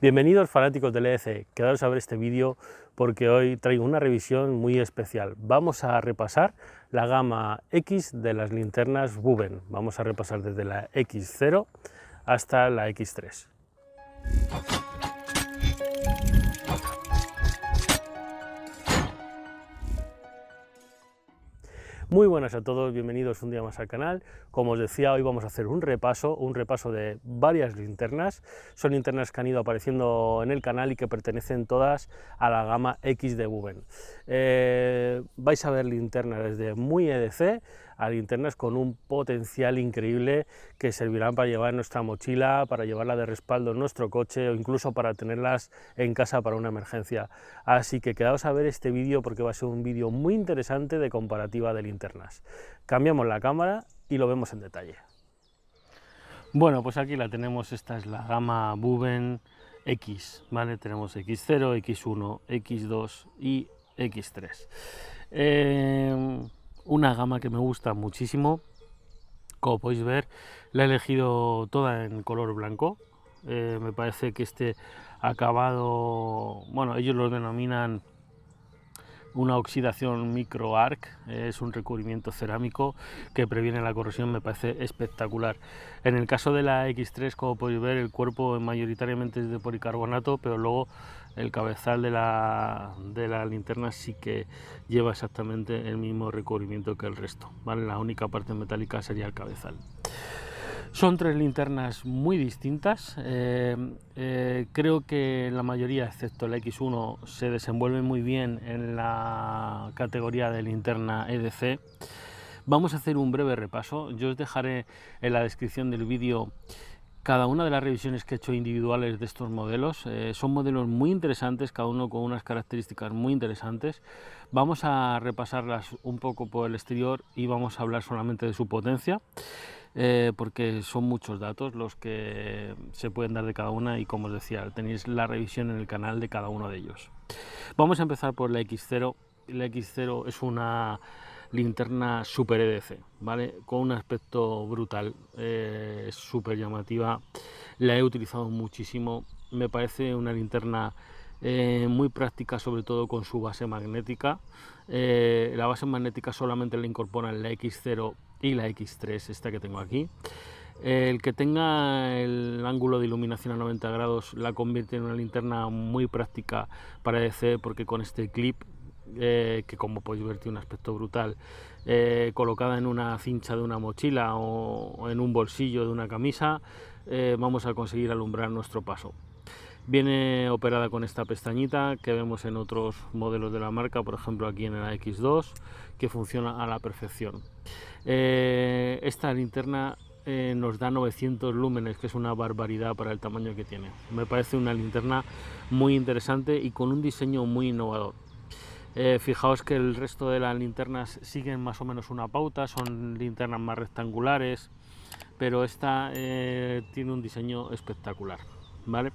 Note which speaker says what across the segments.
Speaker 1: Bienvenidos fanáticos del EEC, quedaros a ver este vídeo porque hoy traigo una revisión muy especial. Vamos a repasar la gama X de las linternas Buben. Vamos a repasar desde la X0 hasta la X3. Muy buenas a todos, bienvenidos un día más al canal. Como os decía, hoy vamos a hacer un repaso, un repaso de varias linternas. Son linternas que han ido apareciendo en el canal y que pertenecen todas a la gama X de Buben. Eh, vais a ver linternas desde muy EDC a linternas con un potencial increíble que servirán para llevar nuestra mochila, para llevarla de respaldo en nuestro coche o incluso para tenerlas en casa para una emergencia. Así que quedaos a ver este vídeo porque va a ser un vídeo muy interesante de comparativa de linternas. Cambiamos la cámara y lo vemos en detalle. Bueno, pues aquí la tenemos, esta es la gama Buben X, ¿vale? Tenemos X0, X1, X2 y X3 una gama que me gusta muchísimo. Como podéis ver, la he elegido toda en color blanco. Eh, me parece que este acabado, bueno, ellos lo denominan una oxidación microarc, es un recubrimiento cerámico que previene la corrosión, me parece espectacular. En el caso de la X3, como podéis ver, el cuerpo mayoritariamente es de policarbonato, pero luego el cabezal de la, de la linterna sí que lleva exactamente el mismo recubrimiento que el resto. ¿vale? La única parte metálica sería el cabezal. Son tres linternas muy distintas. Eh, eh, creo que la mayoría, excepto la X1, se desenvuelve muy bien en la categoría de linterna EDC. Vamos a hacer un breve repaso. Yo os dejaré en la descripción del vídeo cada una de las revisiones que he hecho individuales de estos modelos. Eh, son modelos muy interesantes, cada uno con unas características muy interesantes. Vamos a repasarlas un poco por el exterior y vamos a hablar solamente de su potencia. Eh, porque son muchos datos los que se pueden dar de cada una y como os decía, tenéis la revisión en el canal de cada uno de ellos. Vamos a empezar por la X0. La X0 es una linterna Super EDC, ¿vale? Con un aspecto brutal, eh, súper llamativa. La he utilizado muchísimo. Me parece una linterna eh, muy práctica, sobre todo con su base magnética. Eh, la base magnética solamente la incorpora en la X0 y la X3, esta que tengo aquí. El que tenga el ángulo de iluminación a 90 grados la convierte en una linterna muy práctica para DC e porque con este clip, eh, que como podéis ver tiene un aspecto brutal, eh, colocada en una cincha de una mochila o, en un bolsillo de una camisa, eh, vamos a conseguir alumbrar nuestro paso. Viene operada con esta pestañita que vemos en otros modelos de la marca, por ejemplo aquí en el X2, que funciona a la perfección. Eh, esta linterna eh, nos da 900 lúmenes, que es una barbaridad para el tamaño que tiene. Me parece una linterna muy interesante y con un diseño muy innovador. Eh, fijaos que el resto de las linternas siguen más o menos una pauta, son linternas más rectangulares, pero esta tiene un diseño espectacular. ¿vale?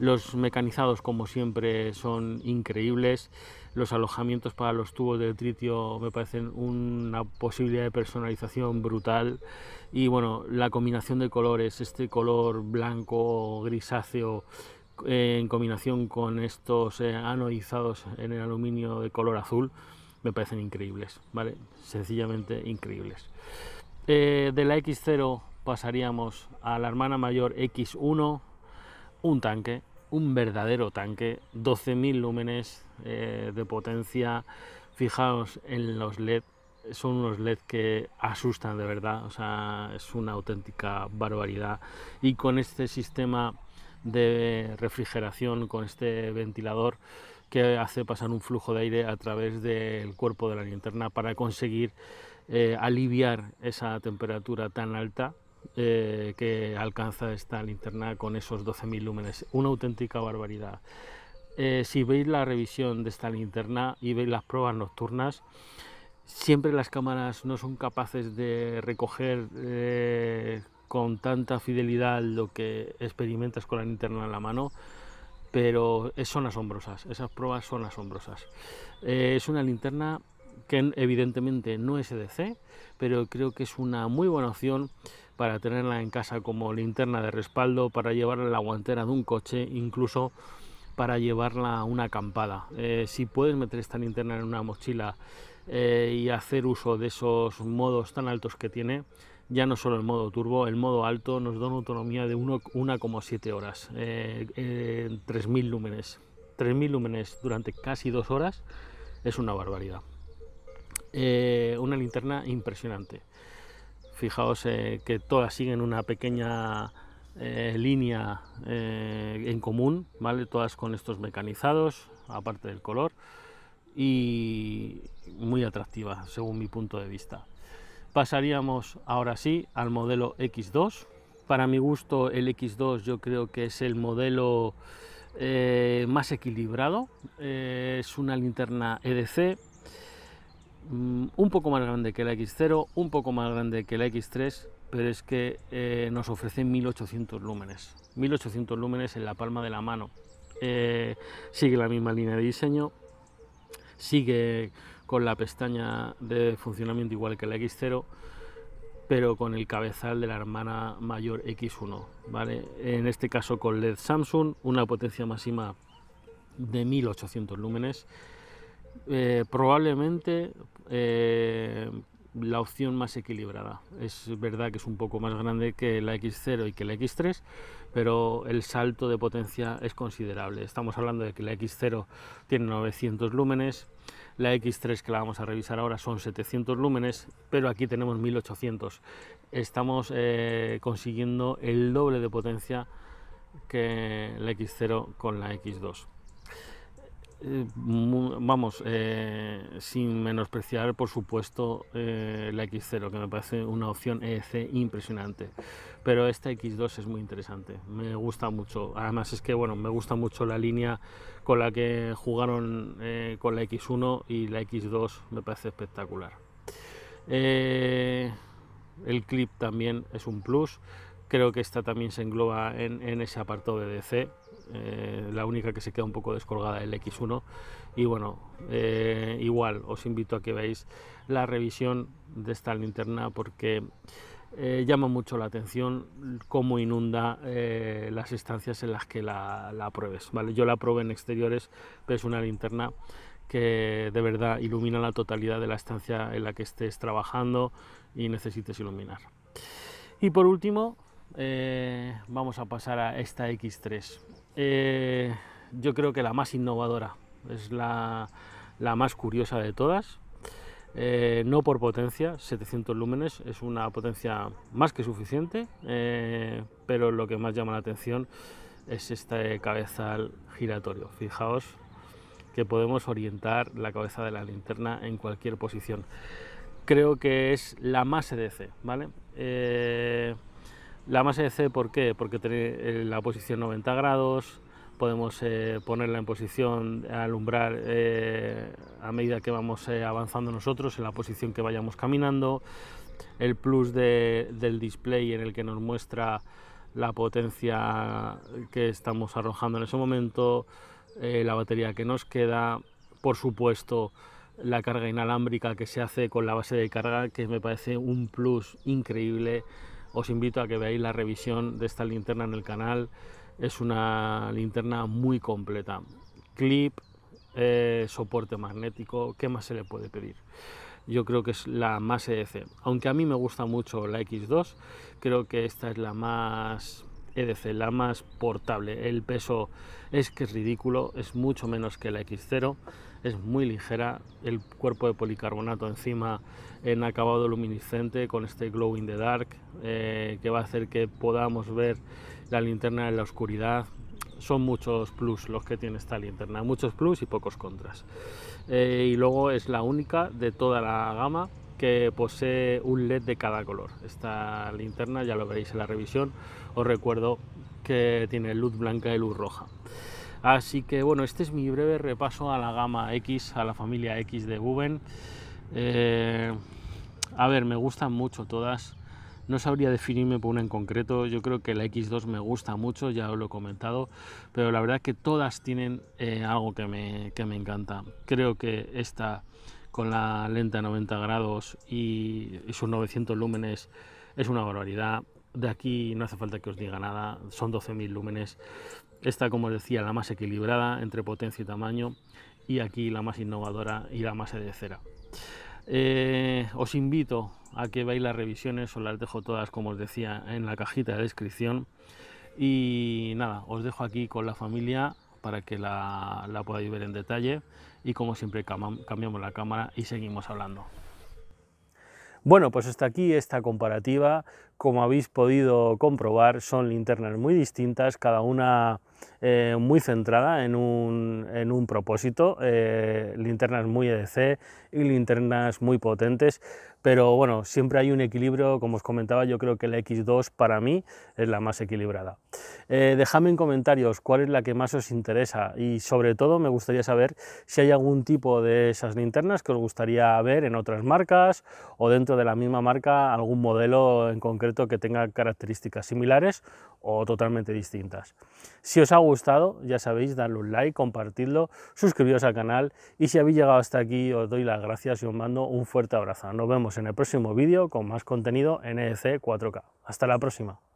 Speaker 1: Los mecanizados, como siempre, son increíbles. Los alojamientos para los tubos de tritio me parecen una posibilidad de personalización brutal. Y bueno, la combinación de colores, este color blanco grisáceo eh, en combinación con estos eh, anodizados en el aluminio de color azul, me parecen increíbles, ¿vale? Sencillamente increíbles. Eh, de la X0 pasaríamos a la hermana mayor X1, un tanque, un verdadero tanque, 12.000 lúmenes eh, de potencia, fijaos en los LED, son unos LED que asustan de verdad, o sea, es una auténtica barbaridad. Y con este sistema de refrigeración, con este ventilador que hace pasar un flujo de aire a través del cuerpo de la linterna para conseguir eh, aliviar esa temperatura tan alta eh, que alcanza esta linterna con esos 12.000 lúmenes. Una auténtica barbaridad. Eh, si veis la revisión de esta linterna y veis las pruebas nocturnas, siempre las cámaras no son capaces de recoger eh, con tanta fidelidad lo que experimentas con la linterna en la mano, pero son asombrosas, esas pruebas son asombrosas. es una linterna que evidentemente no es EDC, pero creo que es una muy buena opción para tenerla en casa como linterna de respaldo, para llevarla en la guantera de un coche, incluso para llevarla a una acampada. Eh, si puedes meter esta linterna en una mochila eh, y hacer uso de esos modos tan altos que tiene, ya no solo el modo turbo, el modo alto nos da una autonomía de 1,7 horas, eh, 3.000 lúmenes. 3.000 lúmenes durante casi dos horas es una barbaridad. Eh, una linterna impresionante. Fijaos eh, que todas siguen una pequeña eh, línea eh, en común, ¿vale? Todas con estos mecanizados, aparte del color, y muy atractiva, según mi punto de vista. Pasaríamos ahora sí al modelo X2. Para mi gusto, el X2 yo creo que es el modelo más equilibrado. es una linterna EDC Mm, un poco más grande que la X0, un poco más grande que la X3, pero es que eh, nos ofrece 1800 lúmenes. 1800 lúmenes en la palma de la mano. Eh, sigue la misma línea de diseño, sigue con la pestaña de funcionamiento igual que la X0 pero con el cabezal de la hermana mayor X1, ¿vale? En este caso con LED Samsung, una potencia máxima de 1800 lúmenes. Eh, probablemente eh, la opción más equilibrada. Es verdad que es un poco más grande que la X0 y que la X3, pero el salto de potencia es considerable. Estamos hablando de que la X0 tiene 900 lúmenes, la X3 que la vamos a revisar ahora son 700 lúmenes, pero aquí tenemos 1800. Estamos eh, consiguiendo el doble de potencia que la X0 con la X2 vamos, eh, sin menospreciar, por supuesto, eh, la X0, que me parece una opción EC impresionante. Pero esta X2 es muy interesante, me gusta mucho. Además es que, bueno, me gusta mucho la línea con la que jugaron eh, con la X1 y la X2 me parece espectacular. el clip también es un plus. Creo que esta también se engloba en, en ese apartado de DC eh, la única que se queda un poco descolgada el X1 y bueno eh, igual os invito a que veáis la revisión de esta linterna porque eh, llama mucho la atención cómo inunda las estancias en las que la, pruebes. ¿vale? Yo la pruebo en exteriores, pero es una linterna que de verdad ilumina la totalidad de la estancia en la que estés trabajando y necesites iluminar. Y por último, vamos a pasar a esta X3. Eh, yo creo que la más innovadora, es la, más curiosa de todas. Eh, no por potencia, 700 lúmenes es una potencia más que suficiente, eh, pero lo que más llama la atención es este cabezal giratorio. Fijaos que podemos orientar la cabeza de la linterna en cualquier posición. Creo que es la más EDC, ¿vale? La masa de C, ¿por qué? Porque tiene eh, la posición 90 grados, podemos eh, ponerla en posición, alumbrar eh, a medida que vamos avanzando nosotros, en la posición que vayamos caminando. El plus de, del display en el que nos muestra la potencia que estamos arrojando en ese momento, la batería que nos queda, por supuesto la carga inalámbrica que se hace con la base de carga, que me parece un plus increíble os invito a que veáis la revisión de esta linterna en el canal. Es una linterna muy completa. Clip, eh, soporte magnético, ¿qué más se le puede pedir? Yo creo que es la más EDC. Aunque a mí me gusta mucho la X2, creo que esta es la más EDC, la más portable. El peso es que es ridículo, es mucho menos que la X0, es muy ligera, el cuerpo de policarbonato encima en acabado luminiscente con este glow in the dark eh, que va a hacer que podamos ver la linterna en la oscuridad. Son muchos plus los que tiene esta linterna, muchos plus y pocos contras. Eh, y luego es la única de toda la gama que posee un LED de cada color. Esta linterna ya lo veréis en la revisión. Os recuerdo que tiene luz blanca y luz roja. Así que bueno, este es mi breve repaso a la gama X, a la familia X de Buben. Eh, a ver, me gustan mucho todas. No sabría definirme por una en concreto. Yo creo que la X2 me gusta mucho, ya os lo he comentado. Pero la verdad que todas tienen eh, algo que me, que me encanta. Creo que esta con la lente de 90 grados y, sus 900 lúmenes es una barbaridad. De aquí no hace falta que os diga nada, son 12.000 lúmenes. Esta, como os decía, la más equilibrada entre potencia y tamaño y aquí la más innovadora y la más de cera. Eh, os invito a que veáis las revisiones, os las dejo todas, como os decía, en la cajita de descripción. Y nada, os dejo aquí con la familia para que la, la podáis ver en detalle y como siempre cambiamos la cámara y seguimos hablando. Bueno, pues hasta aquí esta comparativa como habéis podido comprobar, son linternas muy distintas, cada una eh, muy centrada en un, propósito, eh, linternas muy EDC y linternas muy potentes, pero bueno, siempre hay un equilibrio, como os comentaba, yo creo que la X2 para mí es la más equilibrada. Eh, dejadme en comentarios cuál es la que más os interesa y sobre todo me gustaría saber si hay algún tipo de esas linternas que os gustaría ver en otras marcas o dentro de la misma marca algún modelo en concreto que tenga características similares o totalmente distintas. Si os ha gustado, ya sabéis, darle un like, compartidlo, suscribiros al canal y si habéis llegado hasta aquí os doy las gracias y os mando un fuerte abrazo. Nos vemos en el próximo vídeo con más contenido en EC 4K. Hasta la próxima.